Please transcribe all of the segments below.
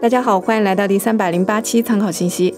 大家好，欢迎来到第三百零八期参考信息。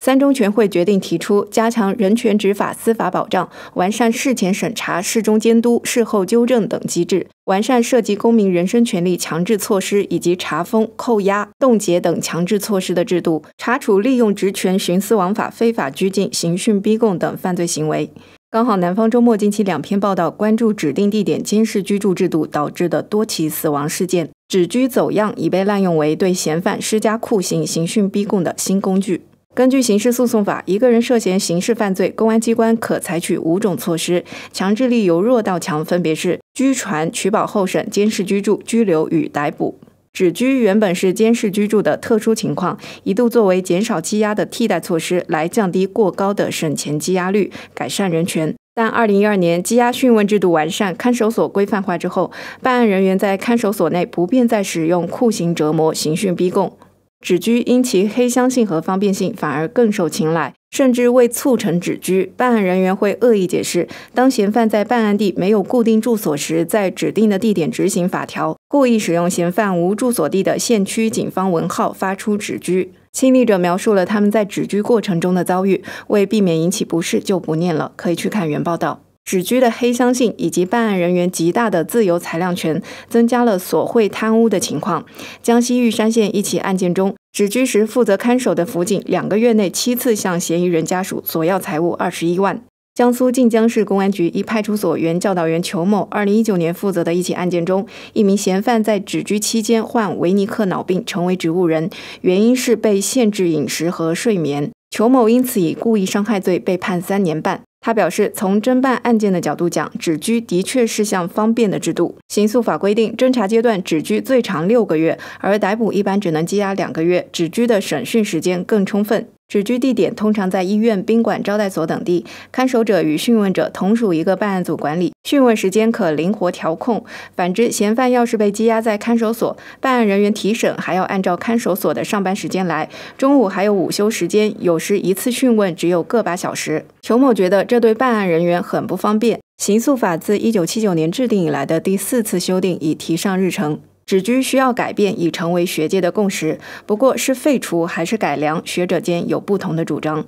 三中全会决定提出，加强人权执法司法保障，完善事前审查、事中监督、事后纠正等机制，完善涉及公民人身权利强制措施以及查封、扣押、冻结等强制措施的制度，查处利用职权徇私枉法、非法拘禁、刑讯逼供等犯罪行为。刚好，南方周末近期两篇报道关注指定地点监视居住制度导致的多起死亡事件，指居走样已被滥用为对嫌犯施加酷刑、刑讯逼供的新工具。根据刑事诉讼法，一个人涉嫌刑事犯罪，公安机关可采取五种措施，强制力由弱到强分别是：拘传、取保候审、监视居住、拘留与逮捕。指居原本是监视居住的特殊情况，一度作为减少羁押的替代措施，来降低过高的审前羁押率，改善人权。但二零一二年羁押讯问制度完善、看守所规范化之后，办案人员在看守所内不便再使用酷刑折磨、刑讯逼供。指居因其黑箱性和方便性，反而更受青睐。甚至为促成指居，办案人员会恶意解释：当嫌犯在办案地没有固定住所时，在指定的地点执行法条。故意使用嫌犯无住所地的县区警方文号发出指居，亲历者描述了他们在指居过程中的遭遇。为避免引起不适，就不念了，可以去看原报道。指居的黑箱信以及办案人员极大的自由裁量权，增加了索贿贪污的情况。江西玉山县一起案件中，指居时负责看守的辅警两个月内七次向嫌疑人家属索要财物二十一万。江苏晋江市公安局一派出所原教导员裘某，二零一九年负责的一起案件中，一名嫌犯在指居期间患维尼克脑病，成为植物人，原因是被限制饮食和睡眠。裘某因此以故意伤害罪被判三年半。他表示，从侦办案件的角度讲，指居的确是项方便的制度。刑诉法规定，侦查阶段指居最长六个月，而逮捕一般只能羁押两个月，指居的审讯时间更充分。指居地点通常在医院、宾馆、招待所等地，看守者与讯问者同属一个办案组管理，讯问时间可灵活调控。反之，嫌犯要是被羁押在看守所，办案人员提审还要按照看守所的上班时间来，中午还有午休时间，有时一次讯问只有个把小时。裘某觉得这对办案人员很不方便。刑诉法自1979年制定以来的第四次修订已提上日程。只居需要改变已成为学界的共识。不过，是废除还是改良，学者间有不同的主张。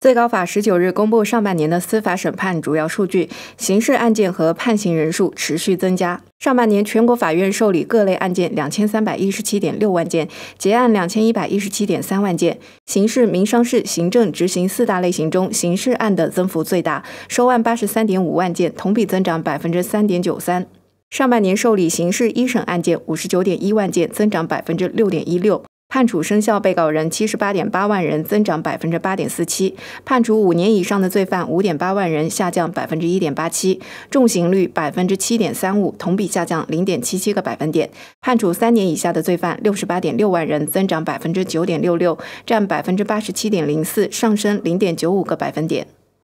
最高法十九日公布上半年的司法审判主要数据，刑事案件和判刑人数持续增加。上半年，全国法院受理各类案件两千三百一十七点六万件，结案两千一百一十七点三万件。刑事、民商事、行政、执行四大类型中，刑事案的增幅最大，收案八十三点五万件，同比增长百分之三点九三。上半年受理刑事一审案件五十九点一万件，增长百分之六点一六；判处生效被告人七十八点八万人，增长百分之八点四七；判处五年以上的罪犯五点八万人，下降百分之一点八七；重刑率百分之七点三五，同比下降零点七七个百分点；判处三年以下的罪犯六十八点六万人，增长百分之九点六六，占百分之八十七点零四，上升零点九五个百分点。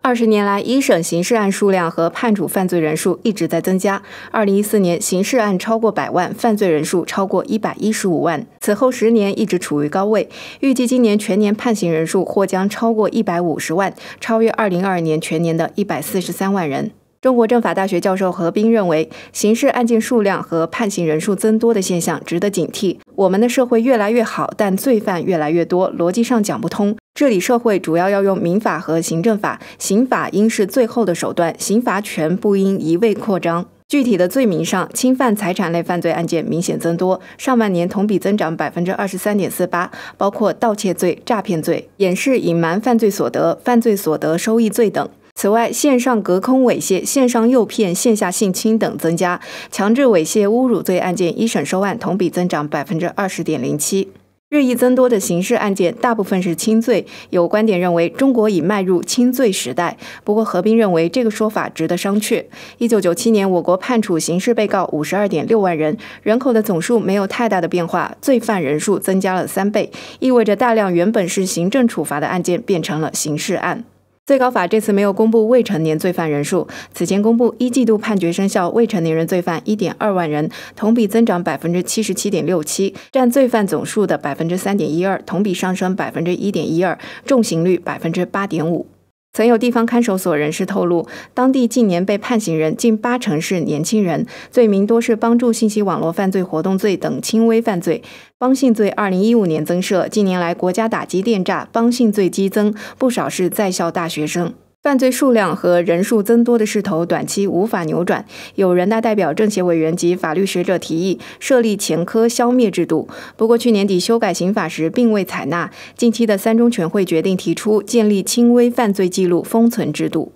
二十年来，一审刑事案数量和判处犯罪人数一直在增加。二零一四年，刑事案超过百万，犯罪人数超过一百一十五万。此后十年一直处于高位。预计今年全年判刑人数或将超过一百五十万，超越二零二二年全年的一百四十三万人。中国政法大学教授何斌认为，刑事案件数量和判刑人数增多的现象值得警惕。我们的社会越来越好，但罪犯越来越多，逻辑上讲不通。治理社会主要要用民法和行政法，刑法应是最后的手段，刑罚权不应一味扩张。具体的罪名上，侵犯财产类犯罪案件明显增多，上半年同比增长百分之二十三点四八，包括盗窃罪、诈骗罪、掩饰隐瞒犯罪所得、犯罪所得收益罪等。此外，线上隔空猥亵、线上诱骗、线下性侵等增加，强制猥亵、侮辱罪案件一审收案同比增长百分之二十点零七。日益增多的刑事案件，大部分是轻罪。有观点认为，中国已迈入轻罪时代。不过，何冰认为这个说法值得商榷。一九九七年，我国判处刑事被告五十二点六万人，人口的总数没有太大的变化，罪犯人数增加了三倍，意味着大量原本是行政处罚的案件变成了刑事案。最高法这次没有公布未成年罪犯人数。此前公布一季度判决生效未成年人罪犯一点二万人，同比增长百分之七十七点六七，占罪犯总数的百分之三点一二，同比上升百分之一点一二，重刑率百分之八点五。曾有地方看守所人士透露，当地近年被判刑人近八成是年轻人，罪名多是帮助信息网络犯罪活动罪等轻微犯罪。帮信罪二零一五年增设，近年来国家打击电诈，帮信罪激增，不少是在校大学生。犯罪数量和人数增多的势头短期无法扭转，有人大代表、政协委员及法律学者提议设立前科消灭制度。不过，去年底修改刑法时并未采纳。近期的三中全会决定提出建立轻微犯罪记录封存制度。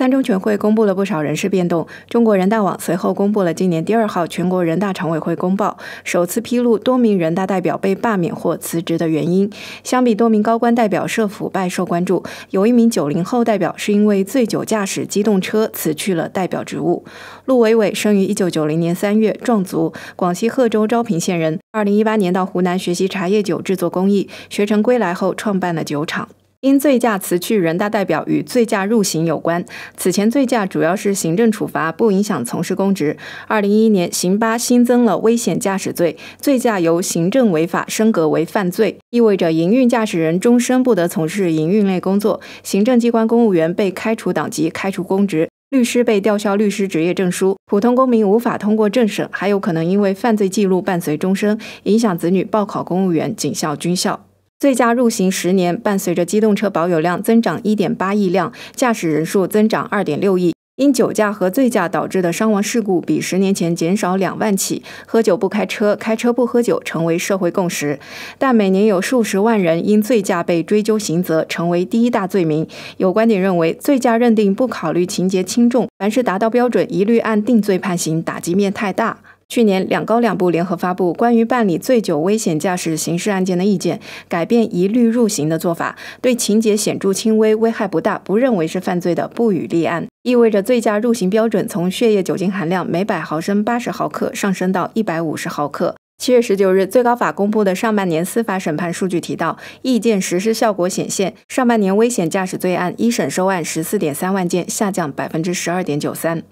三中全会公布了不少人事变动。中国人大网随后公布了今年第二号全国人大常委会公报，首次披露多名人大代表被罢免或辞职的原因。相比多名高官代表涉腐败受关注，有一名九零后代表是因为醉酒驾驶机动车辞去了代表职务。陆伟伟生于一九九零年三月，壮族，广西贺州昭平县人。二零一八年到湖南学习茶叶酒制作工艺，学成归来后创办了酒厂。因醉驾辞去人大代表与醉驾入刑有关。此前醉驾主要是行政处罚，不影响从事公职。二零一一年，刑八新增了危险驾驶罪，醉驾由行政违法升格为犯罪，意味着营运驾驶人终身不得从事营运类工作，行政机关公务员被开除党籍、开除公职，律师被吊销律师执业证书，普通公民无法通过政审，还有可能因为犯罪记录伴随终生，影响子女报考公务员、警校、军校。醉驾入刑十年，伴随着机动车保有量增长一点八亿辆，驾驶人数增长二点六亿，因酒驾和醉驾导致的伤亡事故比十年前减少两万起。喝酒不开车，开车不喝酒，成为社会共识。但每年有数十万人因醉驾被追究刑责，成为第一大罪名。有观点认为，醉驾认定不考虑情节轻重，凡是达到标准，一律按定罪判刑，打击面太大。去年，两高两部联合发布《关于办理醉酒危险驾驶刑事案件的意见》，改变一律入刑的做法，对情节显著轻微、危害不大、不认为是犯罪的不予立案，意味着醉驾入刑标准从血液酒精含量每百毫升八十毫克上升到一百五十毫克。七月十九日，最高法公布的上半年司法审判数据提到，意见实施效果显现，上半年危险驾驶罪案一审收案十四点三万件，下降百分之十二点九三。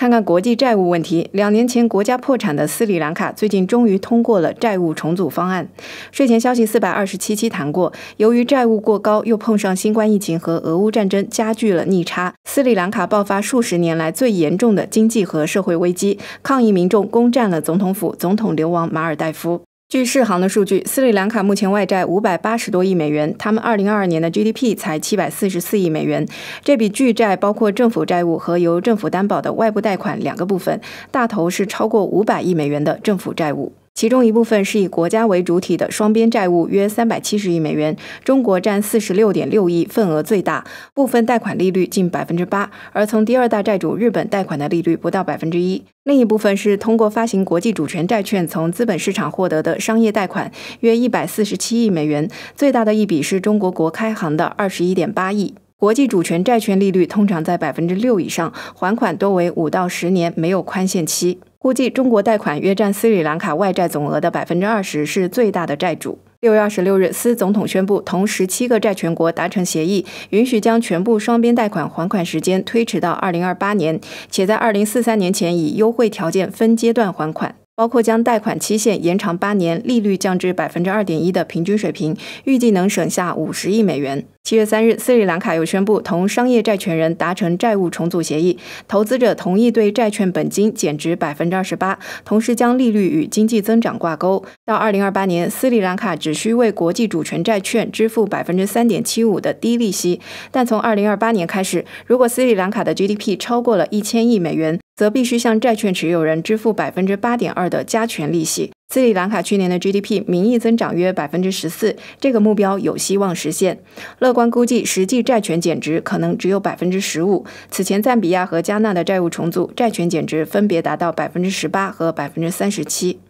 看看国际债务问题。两年前国家破产的斯里兰卡，最近终于通过了债务重组方案。税前消息四百二十七期谈过，由于债务过高，又碰上新冠疫情和俄乌战争，加剧了逆差。斯里兰卡爆发数十年来最严重的经济和社会危机，抗议民众攻占了总统府，总统流亡马尔代夫。据世行的数据，斯里兰卡目前外债五百八十多亿美元，他们二零二二年的 GDP 才七百四十四亿美元。这笔巨债包括政府债务和由政府担保的外部贷款两个部分，大头是超过五百亿美元的政府债务。其中一部分是以国家为主体的双边债务，约三百七十亿美元，中国占四十六点六亿，份额最大。部分贷款利率近百分之八，而从第二大债主日本贷款的利率不到百分之一。另一部分是通过发行国际主权债券从资本市场获得的商业贷款，约一百四十七亿美元，最大的一笔是中国国开行的二十一点八亿。国际主权债券利率通常在百分之六以上，还款多为五到十年，没有宽限期。估计中国贷款约占斯里兰卡外债总额的百分之二十，是最大的债主。六月二十六日，斯总统宣布同十七个债权国达成协议，允许将全部双边贷款还款时间推迟到二零二八年，且在二零四三年前以优惠条件分阶段还款。包括将贷款期限延长八年，利率降至百分之二点一的平均水平，预计能省下五十亿美元。七月三日，斯里兰卡又宣布同商业债权人达成债务重组协议，投资者同意对债券本金减值百分之二十八，同时将利率与经济增长挂钩。到二零二八年，斯里兰卡只需为国际主权债券支付百分之三点七五的低利息。但从二零二八年开始，如果斯里兰卡的 GDP 超过了一千亿美元，则必须向债券持有人支付百分之八点二的加权利息。斯里兰卡去年的 GDP 名义增长约百分之十四，这个目标有希望实现。乐观估计，实际债权减值可能只有百分之十五。此前，赞比亚和加纳的债务重组债权减值分别达到百分之十八和百分之三十七。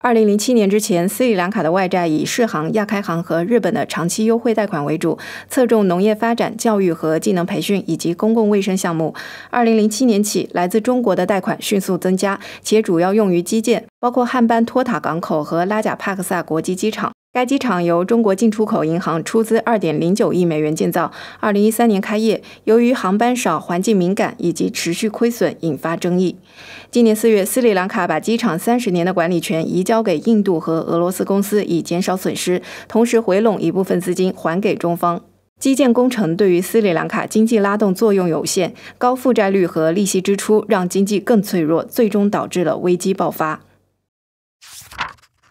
二零零七年之前，斯里兰卡的外债以世行、亚开行和日本的长期优惠贷款为主，侧重农业发展、教育和技能培训以及公共卫生项目。二零零七年起，来自中国的贷款迅速增加，且主要用于基建，包括汉班托塔港口和拉贾帕克萨国际机场。该机场由中国进出口银行出资二点零九亿美元建造，二零一三年开业。由于航班少、环境敏感以及持续亏损，引发争议。今年四月，斯里兰卡把机场三十年的管理权移交给印度和俄罗斯公司，以减少损失，同时回笼一部分资金还给中方。基建工程对于斯里兰卡经济拉动作用有限，高负债率和利息支出让经济更脆弱，最终导致了危机爆发。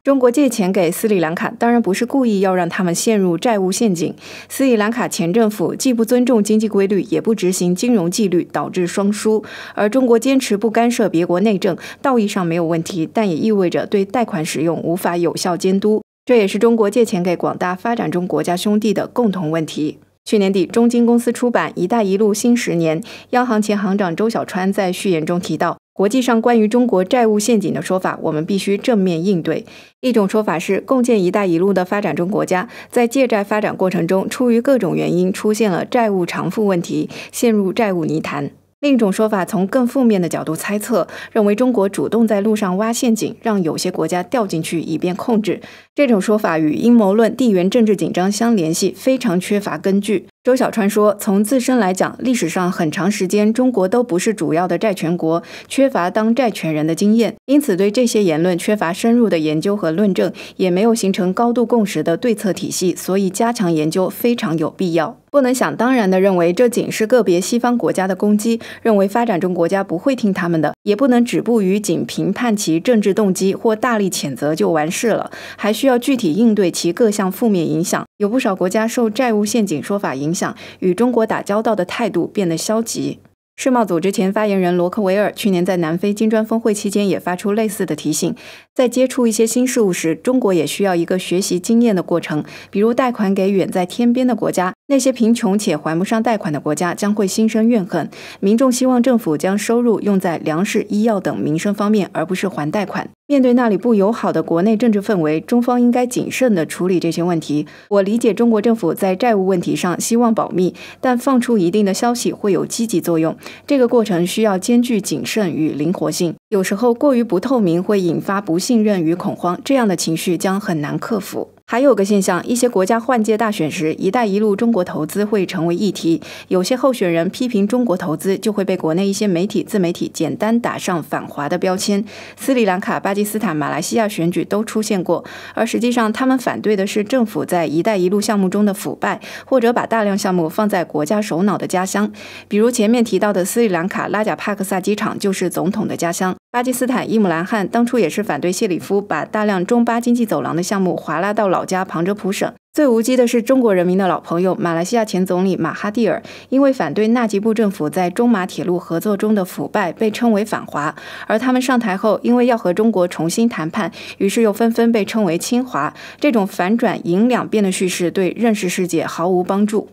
中国借钱给斯里兰卡，当然不是故意要让他们陷入债务陷阱。斯里兰卡前政府既不尊重经济规律，也不执行金融纪律，导致双输。而中国坚持不干涉别国内政，道义上没有问题，但也意味着对贷款使用无法有效监督。这也是中国借钱给广大发展中国家兄弟的共同问题。去年底，中金公司出版《一带一路新十年》，央行前行长周小川在序言中提到。国际上关于中国债务陷阱的说法，我们必须正面应对。一种说法是，共建“一带一路”的发展中国家在借债发展过程中，出于各种原因出现了债务偿付问题，陷入债务泥潭。另一种说法从更负面的角度猜测，认为中国主动在路上挖陷阱，让有些国家掉进去，以便控制。这种说法与阴谋论、地缘政治紧张相联系，非常缺乏根据。周小川说：“从自身来讲，历史上很长时间中国都不是主要的债权国，缺乏当债权人的经验，因此对这些言论缺乏深入的研究和论证，也没有形成高度共识的对策体系，所以加强研究非常有必要。”不能想当然的认为这仅是个别西方国家的攻击，认为发展中国家不会听他们的，也不能止步于仅评判其政治动机或大力谴责就完事了，还需要具体应对其各项负面影响。有不少国家受债务陷阱说法影响，与中国打交道的态度变得消极。世贸组织前发言人罗克维尔去年在南非金砖峰会期间也发出类似的提醒，在接触一些新事物时，中国也需要一个学习经验的过程，比如贷款给远在天边的国家。那些贫穷且还不上贷款的国家将会心生怨恨，民众希望政府将收入用在粮食、医药等民生方面，而不是还贷款。面对那里不友好的国内政治氛围，中方应该谨慎地处理这些问题。我理解中国政府在债务问题上希望保密，但放出一定的消息会有积极作用。这个过程需要兼具谨慎与灵活性。有时候过于不透明会引发不信任与恐慌，这样的情绪将很难克服。还有个现象，一些国家换届大选时，“一带一路”中国投资会成为议题。有些候选人批评中国投资，就会被国内一些媒体、自媒体简单打上反华的标签。斯里兰卡、巴基斯坦、马来西亚选举都出现过，而实际上他们反对的是政府在“一带一路”项目中的腐败，或者把大量项目放在国家首脑的家乡。比如前面提到的斯里兰卡拉贾帕克萨机场，就是总统的家乡。巴基斯坦伊姆兰汗当初也是反对谢里夫把大量中巴经济走廊的项目划拉到老家旁遮普省。最无稽的是，中国人民的老朋友马来西亚前总理马哈蒂尔，因为反对纳吉布政府在中马铁路合作中的腐败，被称为反华；而他们上台后，因为要和中国重新谈判，于是又纷纷被称为亲华。这种反转赢两遍的叙事，对认识世界毫无帮助。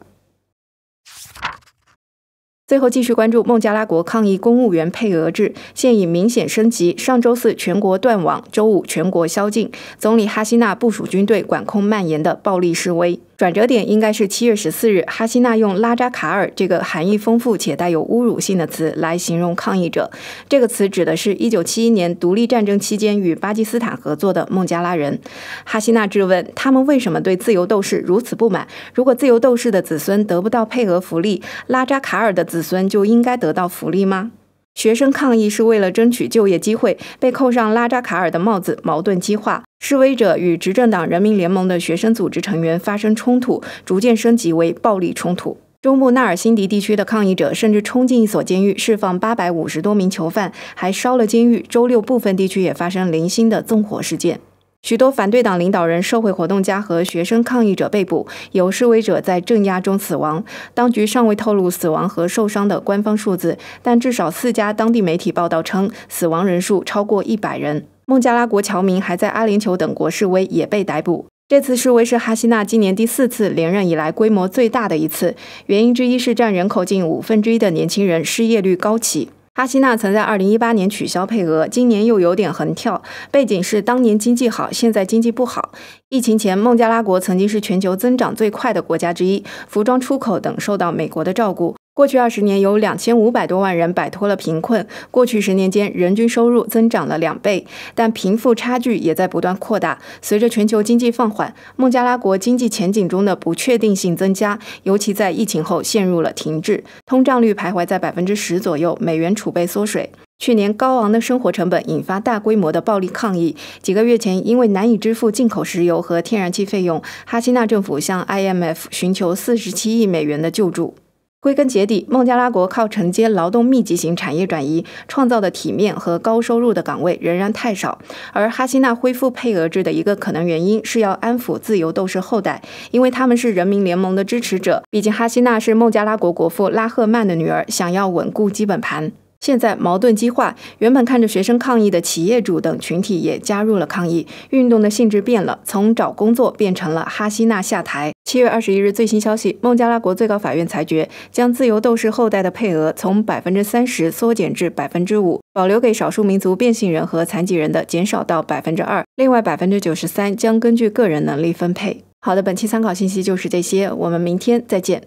最后，继续关注孟加拉国抗议公务员配额制，现已明显升级。上周四全国断网，周五全国宵禁，总理哈西娜部署军队管控蔓延的暴力示威。转折点应该是七月十四日，哈希娜用“拉扎卡尔”这个含义丰富且带有侮辱性的词来形容抗议者。这个词指的是1971年独立战争期间与巴基斯坦合作的孟加拉人。哈希娜质问他们为什么对自由斗士如此不满？如果自由斗士的子孙得不到配额福利，拉扎卡尔的子孙就应该得到福利吗？学生抗议是为了争取就业机会，被扣上拉扎卡尔的帽子，矛盾激化。示威者与执政党人民联盟的学生组织成员发生冲突，逐渐升级为暴力冲突。中部纳尔辛迪地区的抗议者甚至冲进一所监狱，释放八百五十多名囚犯，还烧了监狱。周六，部分地区也发生零星的纵火事件。许多反对党领导人、社会活动家和学生抗议者被捕，有示威者在镇压中死亡。当局尚未透露死亡和受伤的官方数字，但至少四家当地媒体报道称，死亡人数超过一百人。孟加拉国侨民还在阿联酋等国示威，也被逮捕。这次示威是哈希娜今年第四次连任以来规模最大的一次，原因之一是占人口近五分之一的年轻人失业率高企。哈希娜曾在2018年取消配额，今年又有点横跳。背景是当年经济好，现在经济不好。疫情前，孟加拉国曾经是全球增长最快的国家之一，服装出口等受到美国的照顾。过去二十年，有两千五百多万人摆脱了贫困。过去十年间，人均收入增长了两倍，但贫富差距也在不断扩大。随着全球经济放缓，孟加拉国经济前景中的不确定性增加，尤其在疫情后陷入了停滞。通胀率徘徊在百分之十左右，美元储备缩水。去年高昂的生活成本引发大规模的暴力抗议。几个月前，因为难以支付进口石油和天然气费用，哈希纳政府向 IMF 寻求四十七亿美元的救助。归根结底，孟加拉国靠承接劳动密集型产业转移创造的体面和高收入的岗位仍然太少。而哈西娜恢复配额制的一个可能原因是要安抚自由斗士后代，因为他们是人民联盟的支持者。毕竟哈西娜是孟加拉国国父拉赫曼的女儿，想要稳固基本盘。现在矛盾激化，原本看着学生抗议的企业主等群体也加入了抗议。运动的性质变了，从找工作变成了哈希娜下台。七月二十一日最新消息，孟加拉国最高法院裁决，将自由斗士后代的配额从百分之三十缩减至百分之五，保留给少数民族变性人和残疾人的减少到百分之二，另外百分之九十三将根据个人能力分配。好的，本期参考信息就是这些，我们明天再见。